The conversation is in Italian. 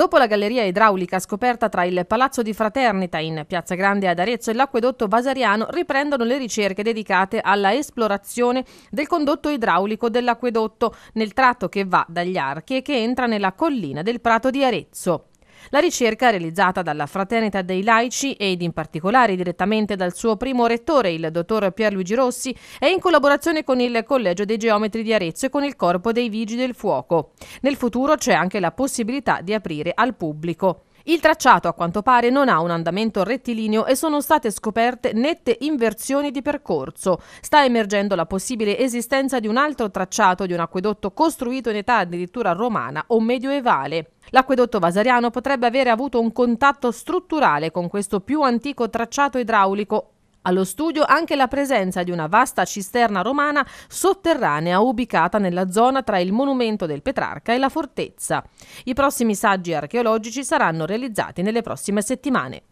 Dopo la galleria idraulica scoperta tra il Palazzo di Fraternita in Piazza Grande ad Arezzo e l'acquedotto Vasariano, riprendono le ricerche dedicate alla esplorazione del condotto idraulico dell'acquedotto nel tratto che va dagli archi e che entra nella collina del Prato di Arezzo. La ricerca realizzata dalla Fraternità dei Laici ed in particolare direttamente dal suo primo rettore, il dottor Pierluigi Rossi, è in collaborazione con il Collegio dei Geometri di Arezzo e con il Corpo dei Vigili del Fuoco. Nel futuro c'è anche la possibilità di aprire al pubblico. Il tracciato a quanto pare non ha un andamento rettilineo e sono state scoperte nette inversioni di percorso. Sta emergendo la possibile esistenza di un altro tracciato di un acquedotto costruito in età addirittura romana o medioevale. L'acquedotto vasariano potrebbe avere avuto un contatto strutturale con questo più antico tracciato idraulico allo studio anche la presenza di una vasta cisterna romana sotterranea ubicata nella zona tra il monumento del Petrarca e la fortezza. I prossimi saggi archeologici saranno realizzati nelle prossime settimane.